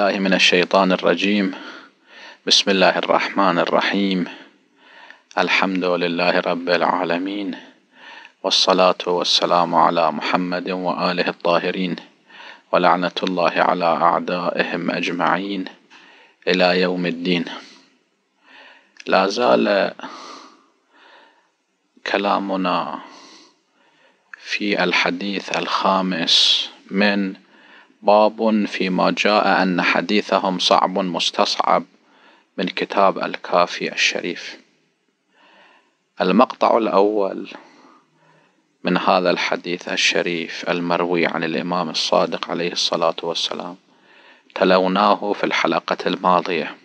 بالله من الشيطان الرجيم بسم الله الرحمن الرحيم الحمد لله رب العالمين والصلاة والسلام على محمد وآله الطاهرين ولعنة الله على أعدائهم أجمعين إلى يوم الدين لا زال كلامنا في الحديث الخامس من باب فيما جاء أن حديثهم صعب مستصعب من كتاب الكافي الشريف المقطع الأول من هذا الحديث الشريف المروي عن الإمام الصادق عليه الصلاة والسلام تلوناه في الحلقة الماضية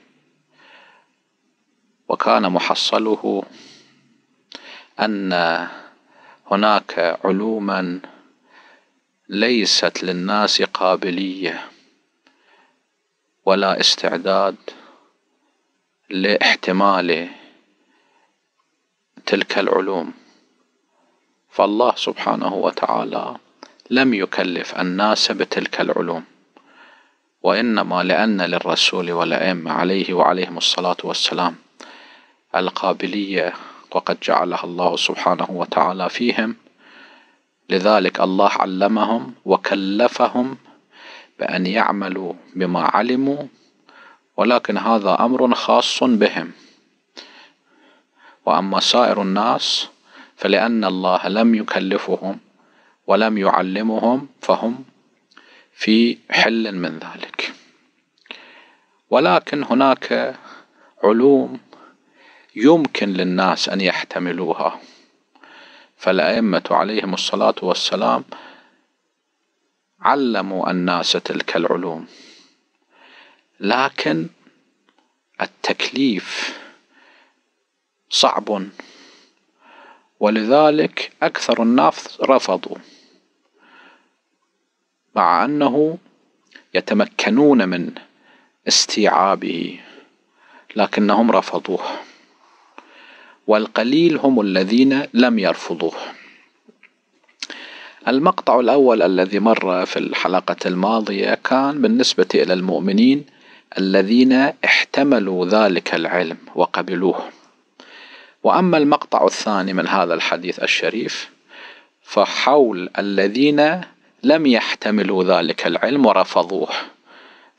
وكان محصله أن هناك علوما ليست للناس قابليه ولا استعداد لاحتمال تلك العلوم فالله سبحانه وتعالى لم يكلف الناس بتلك العلوم وانما لان للرسول والائمه عليه وعليهم الصلاه والسلام القابليه وقد جعلها الله سبحانه وتعالى فيهم لذلك الله علمهم وكلفهم بأن يعملوا بما علموا ولكن هذا أمر خاص بهم وأما سائر الناس فلأن الله لم يكلفهم ولم يعلمهم فهم في حل من ذلك ولكن هناك علوم يمكن للناس أن يحتملوها فالأئمة عليهم الصلاة والسلام علموا الناس تلك العلوم لكن التكليف صعب ولذلك أكثر الناس رفضوا مع أنه يتمكنون من استيعابه لكنهم رفضوه والقليل هم الذين لم يرفضوه المقطع الأول الذي مر في الحلقة الماضية كان بالنسبة إلى المؤمنين الذين احتملوا ذلك العلم وقبلوه وأما المقطع الثاني من هذا الحديث الشريف فحول الذين لم يحتملوا ذلك العلم ورفضوه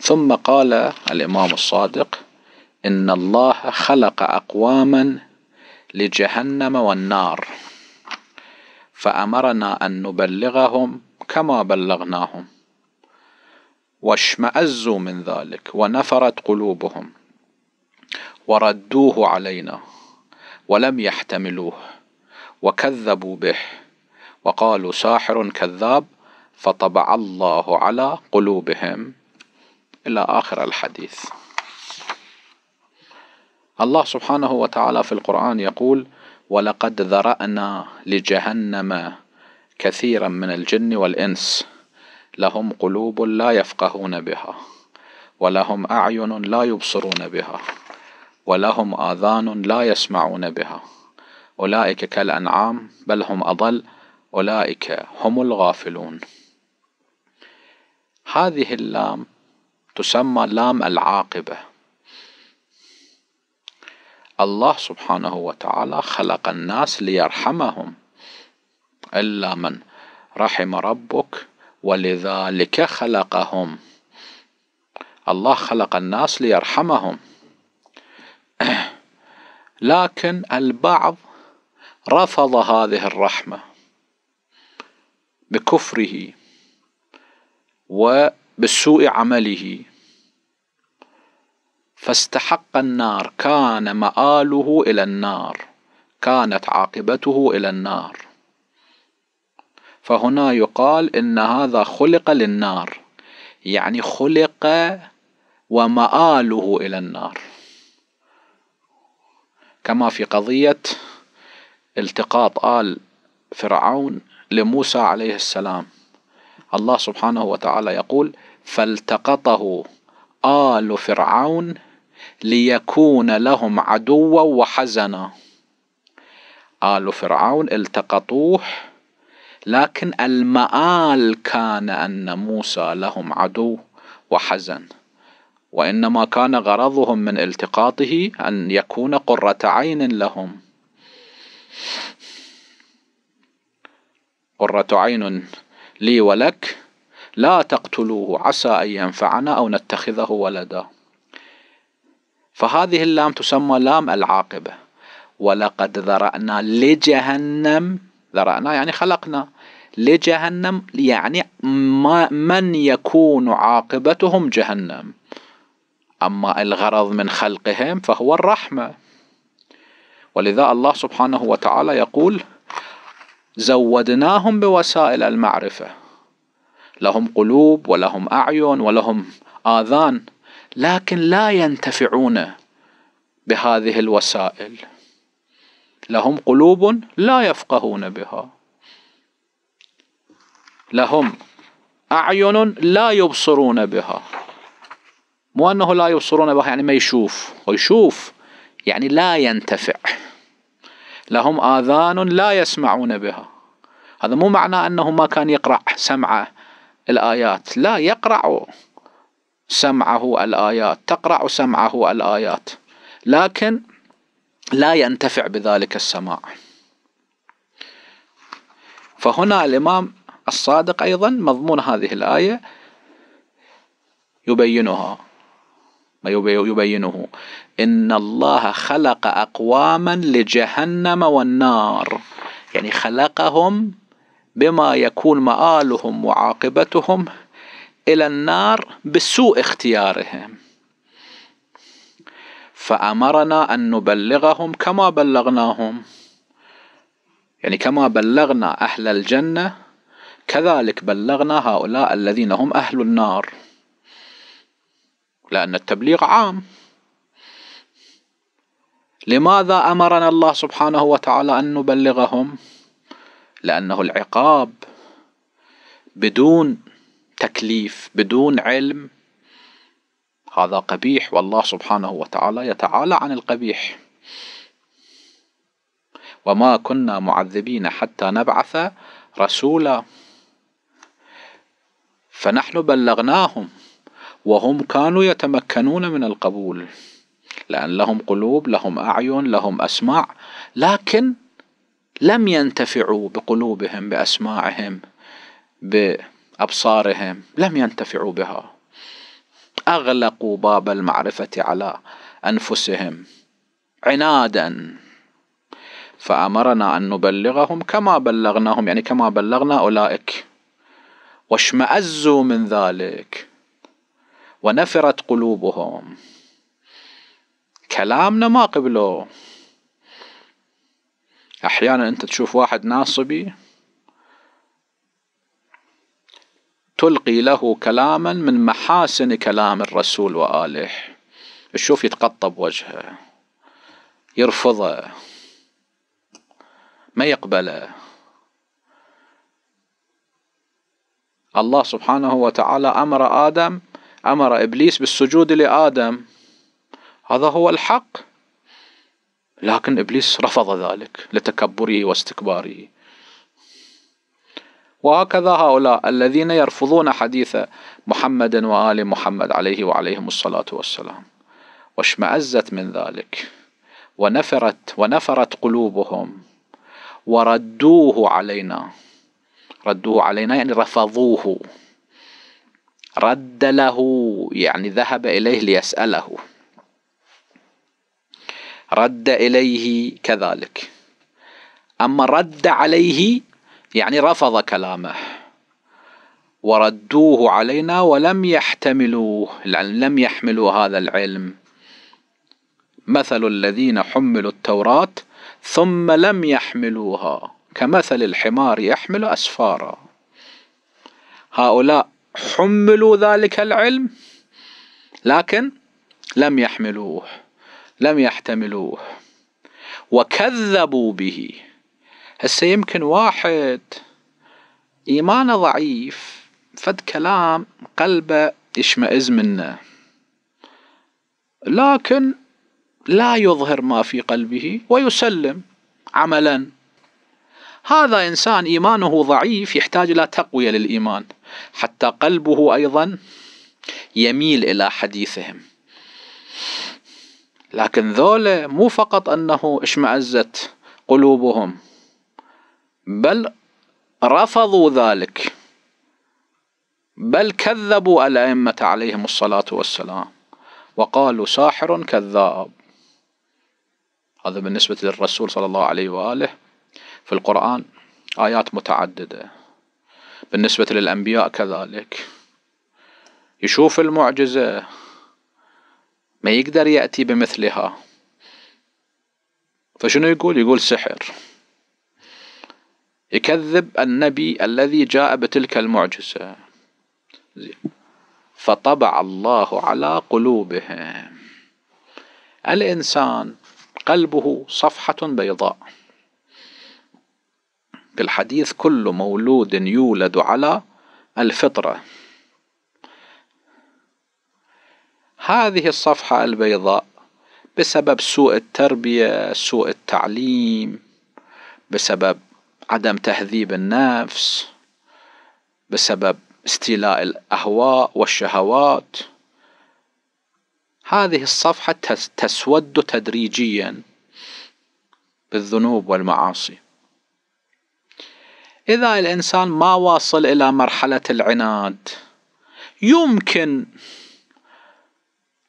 ثم قال الإمام الصادق إن الله خلق أقواما لجهنم والنار فأمرنا أن نبلغهم كما بلغناهم واشمأزوا من ذلك ونفرت قلوبهم وردوه علينا ولم يحتملوه وكذبوا به وقالوا ساحر كذاب فطبع الله على قلوبهم إلى آخر الحديث الله سبحانه وتعالى في القرآن يقول ولقد ذرأنا لجهنم كثيرا من الجن والإنس لهم قلوب لا يفقهون بها ولهم أعين لا يبصرون بها ولهم آذان لا يسمعون بها أولئك كالأنعام بل هم أضل أولئك هم الغافلون هذه اللام تسمى لام العاقبة الله سبحانه وتعالى خلق الناس ليرحمهم إلا من رحم ربك ولذلك خلقهم الله خلق الناس ليرحمهم لكن البعض رفض هذه الرحمة بكفره وبسوء عمله فاستحق النار كان مآله إلى النار كانت عاقبته إلى النار فهنا يقال إن هذا خلق للنار يعني خلق ومآله إلى النار كما في قضية التقاط آل فرعون لموسى عليه السلام الله سبحانه وتعالى يقول فالتقطه آل فرعون ليكون لهم عدوا وحزنا آل فرعون التقطوه لكن المآل كان أن موسى لهم عدو وحزن وإنما كان غرضهم من التقاطه أن يكون قرة عين لهم قرة عين لي ولك لا تقتلوه عسى أن ينفعنا أو نتخذه ولدا فهذه اللام تسمى لام العاقبة ولقد ذرأنا لجهنم ذرأنا يعني خلقنا لجهنم يعني ما من يكون عاقبتهم جهنم أما الغرض من خلقهم فهو الرحمة ولذا الله سبحانه وتعالى يقول زودناهم بوسائل المعرفة لهم قلوب ولهم أعين ولهم آذان لكن لا ينتفعون بهذه الوسائل لهم قلوب لا يفقهون بها لهم أعين لا يبصرون بها مو أنه لا يبصرون بها يعني ما يشوف ويشوف يعني لا ينتفع لهم آذان لا يسمعون بها هذا مو معنى أنه ما كان يقرأ سمع الآيات لا يقرأ سمعه الآيات تقرأ سمعه الآيات لكن لا ينتفع بذلك السماع فهنا الإمام الصادق أيضا مضمون هذه الآية يبينها يبينه إن الله خلق أقواما لجهنم والنار يعني خلقهم بما يكون مآلهم وعاقبتهم إلى النار بسوء اختيارهم فأمرنا أن نبلغهم كما بلغناهم يعني كما بلغنا أهل الجنة كذلك بلغنا هؤلاء الذين هم أهل النار لأن التبليغ عام لماذا أمرنا الله سبحانه وتعالى أن نبلغهم لأنه العقاب بدون تكليف بدون علم هذا قبيح والله سبحانه وتعالى يتعالى عن القبيح وما كنا معذبين حتى نبعث رسولا فنحن بلغناهم وهم كانوا يتمكنون من القبول لأن لهم قلوب لهم أعين لهم أسماع لكن لم ينتفعوا بقلوبهم بأسماعهم ب ابصارهم لم ينتفعوا بها اغلقوا باب المعرفه على انفسهم عنادا فامرنا ان نبلغهم كما بلغناهم يعني كما بلغنا اولئك واشمأزوا من ذلك ونفرت قلوبهم كلامنا ما قبلوه احيانا انت تشوف واحد ناصبي تلقي له كلاما من محاسن كلام الرسول وآله الشوف يتقطب وجهه يرفضه ما يقبله الله سبحانه وتعالى أمر آدم أمر إبليس بالسجود لآدم هذا هو الحق لكن إبليس رفض ذلك لتكبره واستكباره وهكذا هؤلاء الذين يرفضون حديث محمد وآل محمد عليه وعليهم الصلاة والسلام واشمأزت من ذلك ونفرت ونفرت قلوبهم وردوه علينا ردوه علينا يعني رفضوه رد له يعني ذهب إليه ليسأله رد إليه كذلك أما رد عليه يعني رفض كلامه وردوه علينا ولم يحتملوه يعني لم يحملوا هذا العلم مثل الذين حملوا التوراة ثم لم يحملوها كمثل الحمار يحمل أسفارا هؤلاء حملوا ذلك العلم لكن لم يحملوه لم يحتملوه وكذبوا به هسه يمكن واحد ايمانه ضعيف فد كلام قلبه يشمئز منه لكن لا يظهر ما في قلبه ويسلم عملا هذا انسان ايمانه ضعيف يحتاج الى تقويه للايمان حتى قلبه ايضا يميل الى حديثهم لكن ذولا مو فقط انه اشمأزت قلوبهم بل رفضوا ذلك بل كذبوا الأئمة عليهم الصلاة والسلام وقالوا ساحر كذاب هذا بالنسبة للرسول صلى الله عليه وآله في القرآن آيات متعددة بالنسبة للأنبياء كذلك يشوف المعجزة ما يقدر يأتي بمثلها فشنو يقول يقول سحر يكذب النبي الذي جاء بتلك المعجزة زين فطبع الله على قلوبهم الإنسان قلبه صفحة بيضاء بالحديث كل مولود يولد على الفطرة هذه الصفحة البيضاء بسبب سوء التربية سوء التعليم بسبب عدم تهذيب النفس بسبب استيلاء الاهواء والشهوات هذه الصفحه تسود تدريجيا بالذنوب والمعاصي اذا الانسان ما واصل الى مرحله العناد يمكن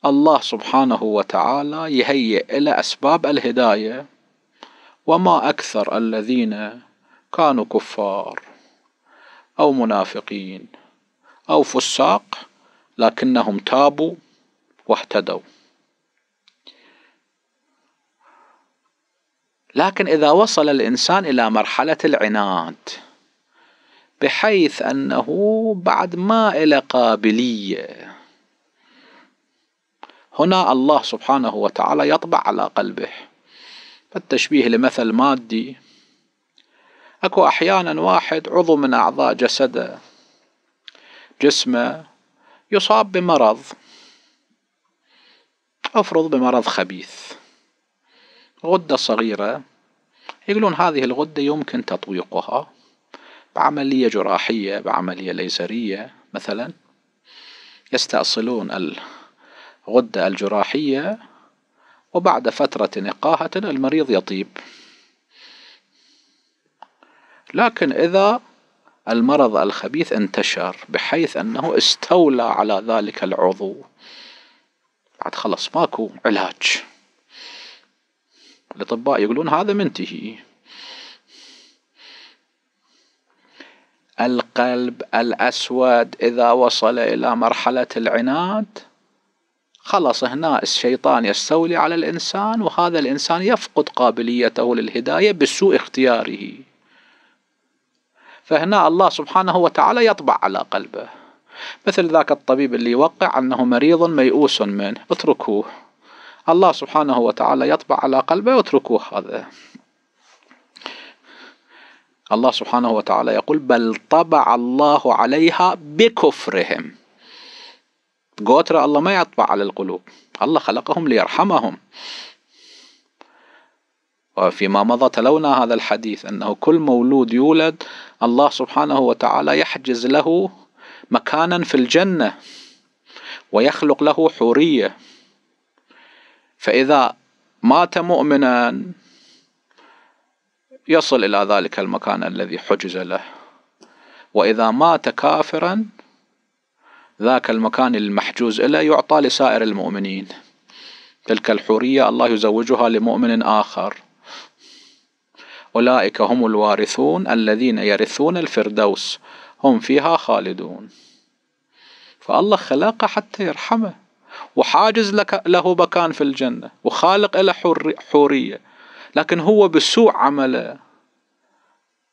الله سبحانه وتعالى يهيئ الى اسباب الهدايه وما اكثر الذين كانوا كفار أو منافقين أو فساق لكنهم تابوا واهتدوا لكن إذا وصل الإنسان إلى مرحلة العناد بحيث أنه بعد ما إلى قابلية هنا الله سبحانه وتعالى يطبع على قلبه التشبيه لمثل مادي اكو احيانا واحد عضو من اعضاء جسده جسمه يصاب بمرض افرض بمرض خبيث غدة صغيرة يقولون هذه الغدة يمكن تطويقها بعملية جراحية بعملية ليزرية مثلا يستأصلون الغدة الجراحية وبعد فترة نقاهة المريض يطيب لكن إذا المرض الخبيث انتشر بحيث أنه استولى على ذلك العضو بعد خلص ماكو علاج الأطباء يقولون هذا منتهي القلب الأسود إذا وصل إلى مرحلة العناد خلص هنا الشيطان يستولي على الإنسان وهذا الإنسان يفقد قابليته للهداية بسوء اختياره فهنا الله سبحانه وتعالى يطبع على قلبه مثل ذاك الطبيب اللي يوقع أنه مريض ميؤوس منه اتركوه الله سبحانه وتعالى يطبع على قلبه اتركوه هذا الله سبحانه وتعالى يقول بل طبع الله عليها بكفرهم قوترة الله ما يطبع على القلوب الله خلقهم ليرحمهم وفيما مضى تلونا هذا الحديث أنه كل مولود يولد الله سبحانه وتعالى يحجز له مكانا في الجنه ويخلق له حوريه فاذا مات مؤمنا يصل الى ذلك المكان الذي حجز له واذا مات كافرا ذاك المكان المحجوز إلى يعطى لسائر المؤمنين تلك الحوريه الله يزوجها لمؤمن اخر أولئك هم الوارثون الذين يرثون الفردوس هم فيها خالدون فالله خلقه حتى يرحمه وحاجز لك له مكان في الجنة وخالق له حورية لكن هو بسوء عمله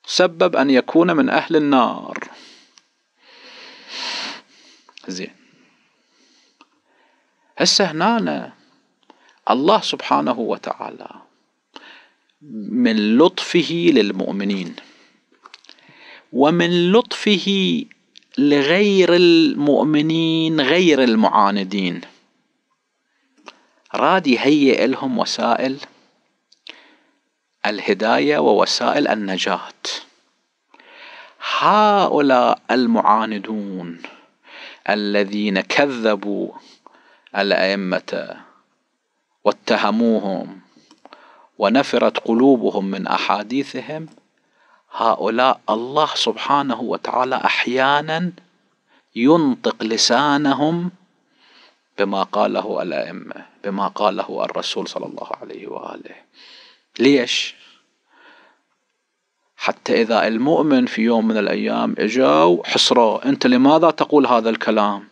سبب أن يكون من أهل النار زين هسه هنا الله سبحانه وتعالى من لطفه للمؤمنين ومن لطفه لغير المؤمنين غير المعاندين راد يهيئ لهم وسائل الهداية ووسائل النجاة هؤلاء المعاندون الذين كذبوا الأئمة واتهموهم ونفرت قلوبهم من احاديثهم هؤلاء الله سبحانه وتعالى احيانا ينطق لسانهم بما قاله الائمه بما قاله الرسول صلى الله عليه واله ليش حتى اذا المؤمن في يوم من الايام اجا حسره انت لماذا تقول هذا الكلام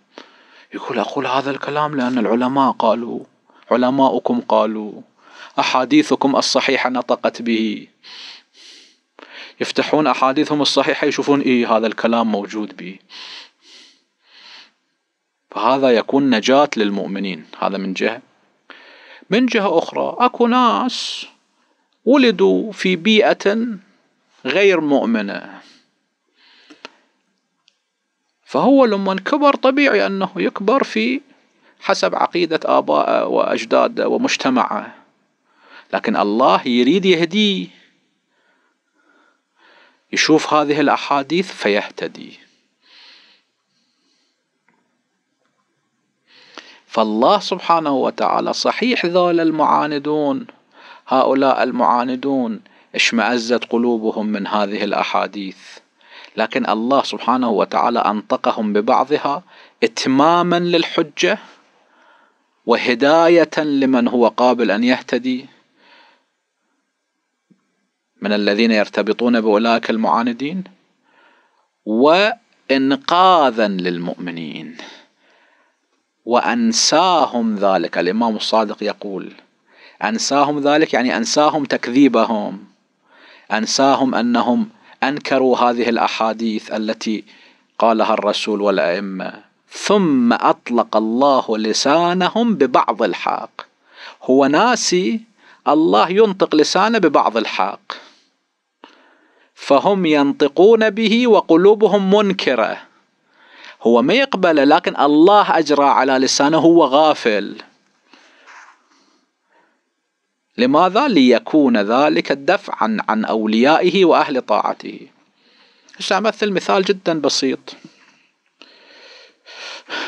يقول اقول هذا الكلام لان العلماء قالوا علماؤكم قالوا أحاديثكم الصحيحة نطقت به يفتحون أحاديثهم الصحيحة يشوفون إيه هذا الكلام موجود به فهذا يكون نجاة للمؤمنين هذا من جهة من جهة أخرى أكو ناس ولدوا في بيئة غير مؤمنة فهو لما كبر طبيعي أنه يكبر في حسب عقيدة آبائه وأجداده ومجتمعه لكن الله يريد يهديه يشوف هذه الأحاديث فيهتدي فالله سبحانه وتعالى صحيح ذول المعاندون هؤلاء المعاندون اشمأزت قلوبهم من هذه الأحاديث لكن الله سبحانه وتعالى أنطقهم ببعضها إتماما للحجة وهداية لمن هو قابل أن يهتدي من الذين يرتبطون باولئك المعاندين وانقاذا للمؤمنين وانساهم ذلك الامام الصادق يقول انساهم ذلك يعني انساهم تكذيبهم انساهم انهم انكروا هذه الاحاديث التي قالها الرسول والائمه ثم اطلق الله لسانهم ببعض الحق هو ناسي الله ينطق لسانه ببعض الحق فهم ينطقون به وقلوبهم منكره هو ما يقبله لكن الله اجرى على لسانه هو غافل لماذا ليكون ذلك الدفع عن عن اوليائه واهل طاعته سأمثل مثال جدا بسيط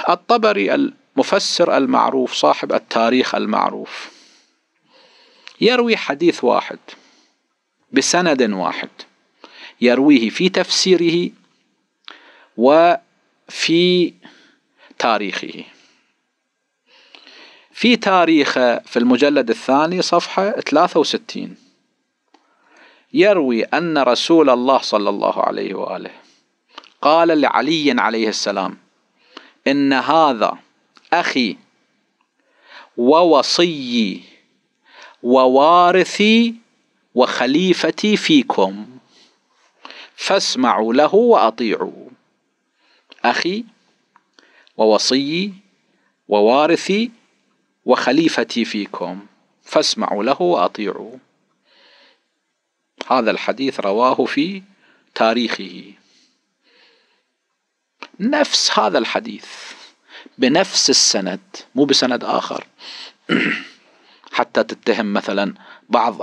الطبري المفسر المعروف صاحب التاريخ المعروف يروي حديث واحد بسند واحد يرويه في تفسيره وفي تاريخه في تاريخه في المجلد الثاني صفحة 63 يروي أن رسول الله صلى الله عليه وآله قال لعلي عليه السلام إن هذا أخي ووصيي ووارثي وخليفتي فيكم فاسمعوا له واطيعوا اخي ووصيي ووارثي وخليفتي فيكم فاسمعوا له واطيعوا هذا الحديث رواه في تاريخه نفس هذا الحديث بنفس السند مو بسند آخر حتى تتهم مثلا بعض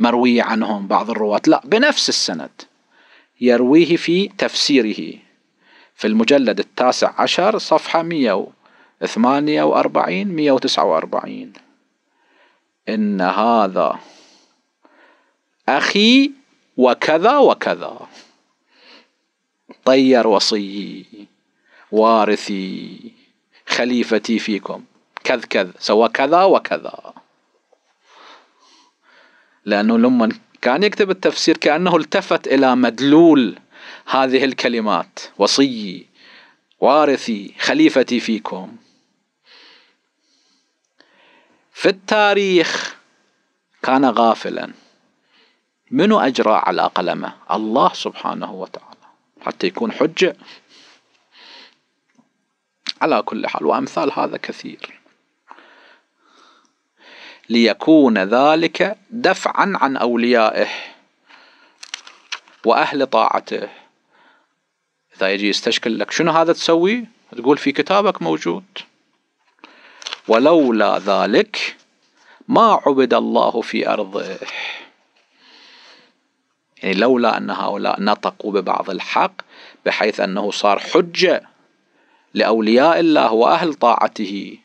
المروية عنهم بعض الرواة لا بنفس السند يرويه في تفسيره في المجلد التاسع عشر صفحة 148 149 إن هذا أخي وكذا وكذا طير وصيي وارثي خليفتي فيكم كذ كذ سوى كذا وكذا لأنه لما كان يكتب التفسير كأنه التفت إلى مدلول هذه الكلمات وصي وارثي خليفتي فيكم في التاريخ كان غافلا منو أجرى على قلمه الله سبحانه وتعالى حتى يكون حجة على كل حال وأمثال هذا كثير ليكون ذلك دفعا عن أوليائه وأهل طاعته إذا يجي يستشكل لك شنو هذا تسوي تقول في كتابك موجود ولولا ذلك ما عبد الله في أرضه يعني لولا أن هؤلاء نطقوا ببعض الحق بحيث أنه صار حجة لأولياء الله وأهل طاعته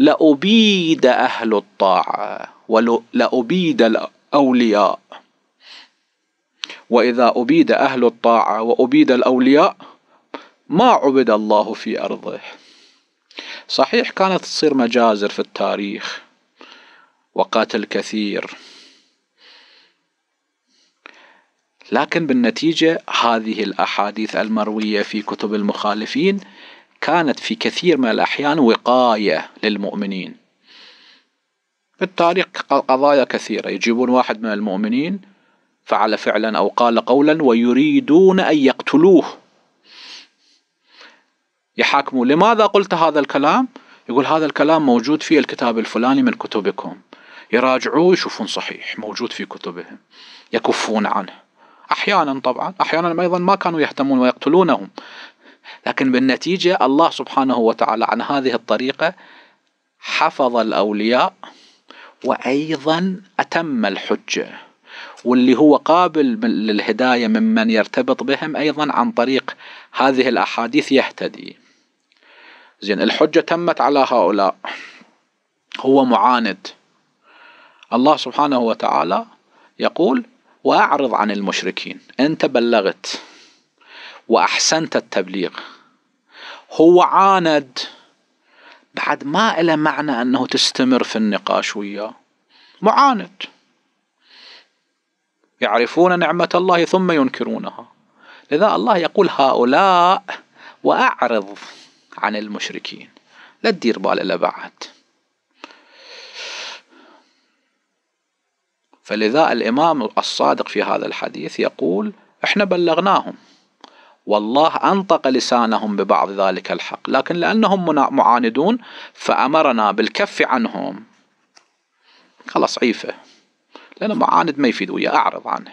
لأبيد أهل الطاعة ولأبيد الأولياء وإذا أبيد أهل الطاعة وأبيد الأولياء ما عبد الله في أرضه صحيح كانت تصير مجازر في التاريخ وقاتل كثير لكن بالنتيجة هذه الأحاديث المروية في كتب المخالفين كانت في كثير من الأحيان وقاية للمؤمنين بالتاريخ قضايا كثيرة يجيبون واحد من المؤمنين فعل فعلا أو قال قولا ويريدون أن يقتلوه يحاكموا لماذا قلت هذا الكلام يقول هذا الكلام موجود في الكتاب الفلاني من كتبكم يراجعوه يشوفون صحيح موجود في كتبهم يكفون عنه احيانا طبعا احيانا ايضا ما كانوا يهتمون ويقتلونهم لكن بالنتيجة الله سبحانه وتعالى عن هذه الطريقة حفظ الأولياء وأيضا أتم الحجة واللي هو قابل للهداية ممن يرتبط بهم أيضا عن طريق هذه الأحاديث يهتدي زين الحجة تمت على هؤلاء هو معاند الله سبحانه وتعالى يقول وأعرض عن المشركين أنت بلغت وأحسنت التبليغ هو عاند بعد ما له معنى أنه تستمر في النقاش وياه معاند يعرفون نعمة الله ثم ينكرونها لذا الله يقول هؤلاء وأعرض عن المشركين لا تدير بال إلى بعد فلذا الإمام الصادق في هذا الحديث يقول احنا بلغناهم والله أنطق لسانهم ببعض ذلك الحق لكن لأنهم معاندون فأمرنا بالكف عنهم خلاص عيفه لأنه معاند ما يفيد وياه أعرض عنه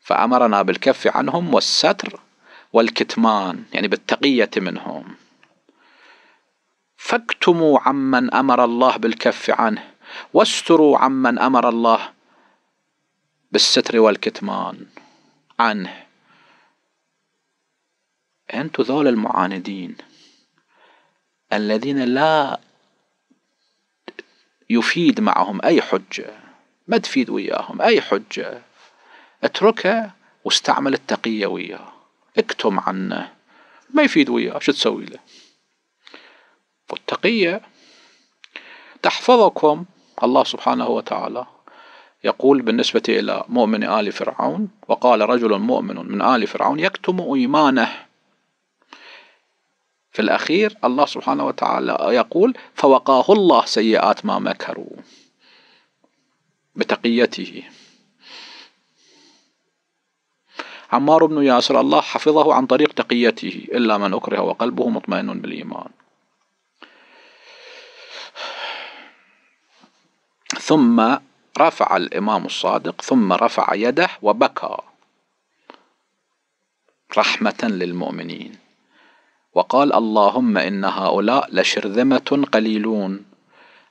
فأمرنا بالكف عنهم والستر والكتمان يعني بالتقية منهم فاكتموا عمن أمر الله بالكف عنه واستروا عمن أمر الله بالستر والكتمان عنه انتوا ذول المعاندين الذين لا يفيد معهم أي حجة ما تفيد وياهم أي حجة اتركه واستعمل التقية وياه اكتم عنه ما يفيد وياه شو تسوي له والتقية تحفظكم الله سبحانه وتعالى يقول بالنسبة إلى مؤمن آل فرعون وقال رجل مؤمن من آل فرعون يكتم إيمانه في الأخير الله سبحانه وتعالى يقول فوقاه الله سيئات ما مكروا بتقيته عمار بن ياسر الله حفظه عن طريق تقيته إلا من أكره وقلبه مطمئن بالإيمان ثم رفع الإمام الصادق ثم رفع يده وبكى رحمة للمؤمنين وقال اللهم إن هؤلاء لشرذمة قليلون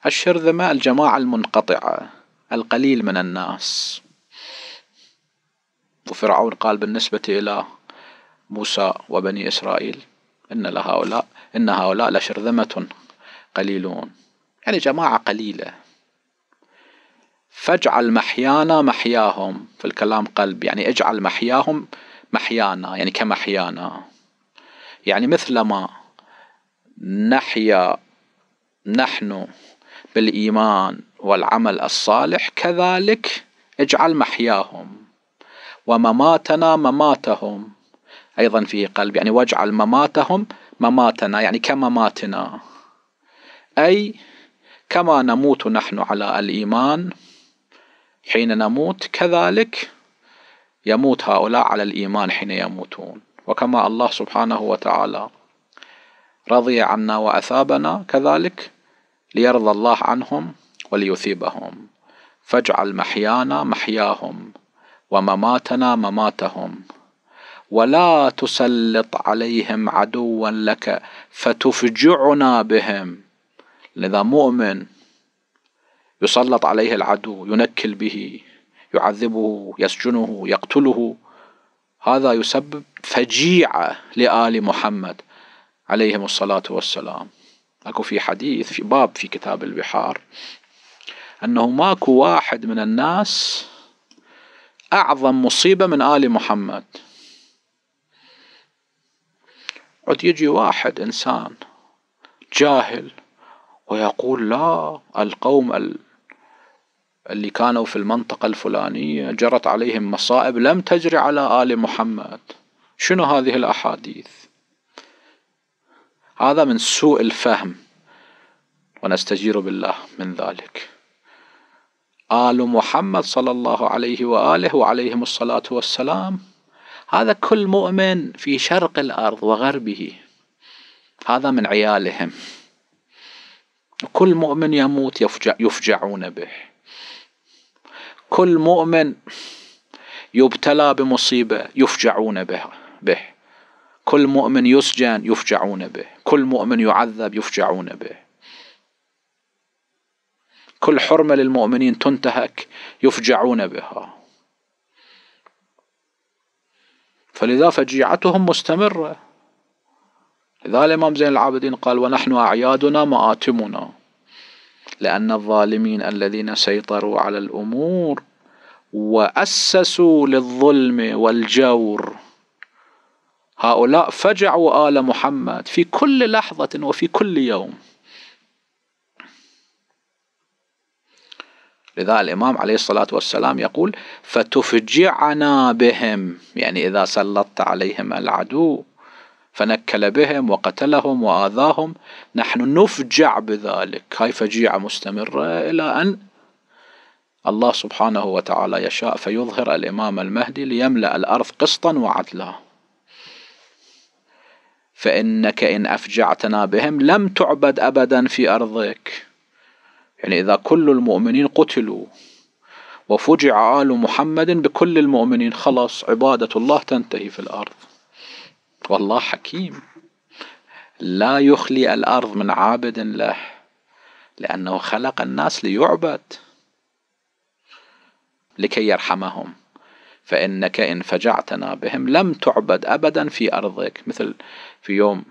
الشرذمة الجماعة المنقطعة القليل من الناس وفرعون قال بالنسبة إلى موسى وبني إسرائيل إن لهؤلاء إن هؤلاء لشرذمة قليلون يعني جماعة قليلة فاجعل محيانا محياهم في الكلام قلب يعني اجعل محياهم محيانا يعني كمحيانا يعني مثلما نحيا نحن بالإيمان والعمل الصالح كذلك اجعل محياهم ومماتنا مماتهم أيضا في قلب يعني واجعل مماتهم مماتنا يعني كمماتنا أي كما نموت نحن على الإيمان حين نموت كذلك يموت هؤلاء على الإيمان حين يموتون وكما الله سبحانه وتعالى رضي عنا وأثابنا كذلك ليرضى الله عنهم وليثيبهم فاجعل محيانا محياهم ومماتنا مماتهم ولا تسلط عليهم عدوا لك فتفجعنا بهم لذا مؤمن يسلط عليه العدو ينكل به يعذبه يسجنه يقتله هذا يسبب فجيعة لآل محمد عليهم الصلاة والسلام أكو في حديث في باب في كتاب البحار أنه ماكو واحد من الناس أعظم مصيبة من آل محمد عد يجي واحد إنسان جاهل ويقول لا القوم اللي كانوا في المنطقة الفلانية جرت عليهم مصائب لم تجري على آل محمد شنو هذه الأحاديث هذا من سوء الفهم ونستجير بالله من ذلك آل محمد صلى الله عليه وآله وعليهم الصلاة والسلام هذا كل مؤمن في شرق الأرض وغربه هذا من عيالهم كل مؤمن يموت يفجع يفجعون به كل مؤمن يبتلى بمصيبة يفجعون به, به كل مؤمن يسجن يفجعون به كل مؤمن يعذب يفجعون به كل حرمة للمؤمنين تنتهك يفجعون بها فلذا فجيعتهم مستمرة لذا الإمام زين العابدين قال ونحن أعيادنا مآتمنا لأن الظالمين الذين سيطروا على الأمور وأسسوا للظلم والجور هؤلاء فجعوا آل محمد في كل لحظة وفي كل يوم لذا الإمام عليه الصلاة والسلام يقول فتفجعنا بهم يعني إذا سلطت عليهم العدو فنكل بهم وقتلهم وآذاهم نحن نفجع بذلك هاي فجيعة مستمرة إلى أن الله سبحانه وتعالى يشاء فيظهر الإمام المهدي ليملأ الأرض قسطا وعدلا فإنك إن أفجعتنا بهم لم تعبد أبدا في أرضك يعني إذا كل المؤمنين قتلوا وفجع آل محمد بكل المؤمنين خلاص عبادة الله تنتهي في الأرض والله حكيم لا يخلي الأرض من عابد له لأنه خلق الناس ليعبد لكي يرحمهم فإنك إن فجعتنا بهم لم تعبد أبدا في أرضك مثل في يوم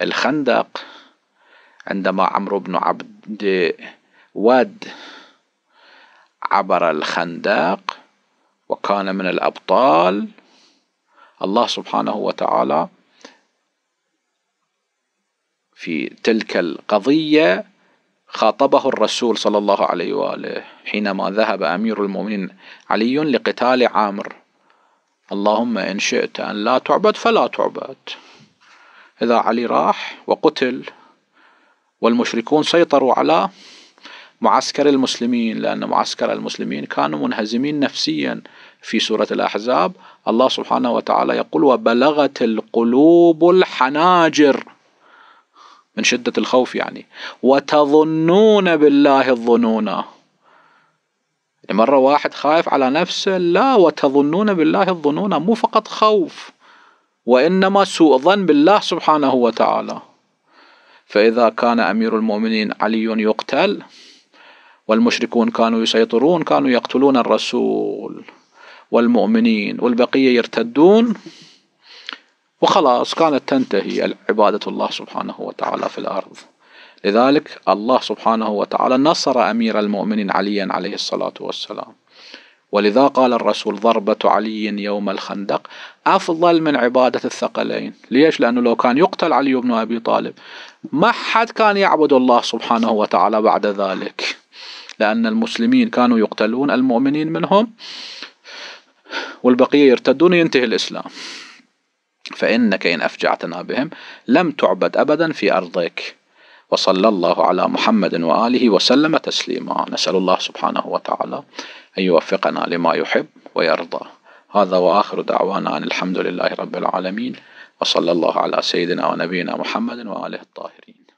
الخندق عندما عمرو بن عبد ود عبر الخندق وكان من الأبطال الله سبحانه وتعالى في تلك القضية خاطبه الرسول صلى الله عليه وآله حينما ذهب أمير المؤمنين علي لقتال عامر اللهم إن شئت أن لا تعبد فلا تعبد إذا علي راح وقتل والمشركون سيطروا على معسكر المسلمين لأن معسكر المسلمين كانوا منهزمين نفسيا في سورة الأحزاب الله سبحانه وتعالى يقول وبلغت القلوب الحناجر من شدة الخوف يعني وتظنون بالله الظنونا يعني مرة واحد خايف على نفسه لا وتظنون بالله الظنونا مو فقط خوف وإنما سوء ظن بالله سبحانه وتعالى فإذا كان أمير المؤمنين علي يقتل والمشركون كانوا يسيطرون كانوا يقتلون الرسول والمؤمنين والبقية يرتدون وخلاص كانت تنتهي عبادة الله سبحانه وتعالى في الأرض لذلك الله سبحانه وتعالى نصر أمير المؤمنين عليا عليه الصلاة والسلام ولذا قال الرسول ضربة علي يوم الخندق أفضل من عبادة الثقلين ليش؟ لأنه لو كان يقتل علي بن أبي طالب ما حد كان يعبد الله سبحانه وتعالى بعد ذلك لأن المسلمين كانوا يقتلون المؤمنين منهم والبقية يرتدون ينتهي الإسلام فإنك إن أفجعتنا بهم لم تعبد أبدا في أرضك وصلى الله على محمد وآله وسلم تسليما نسأل الله سبحانه وتعالى أن يوفقنا لما يحب ويرضى هذا وآخر دعوانا أن الحمد لله رب العالمين وصلى الله على سيدنا ونبينا محمد وآله الطاهرين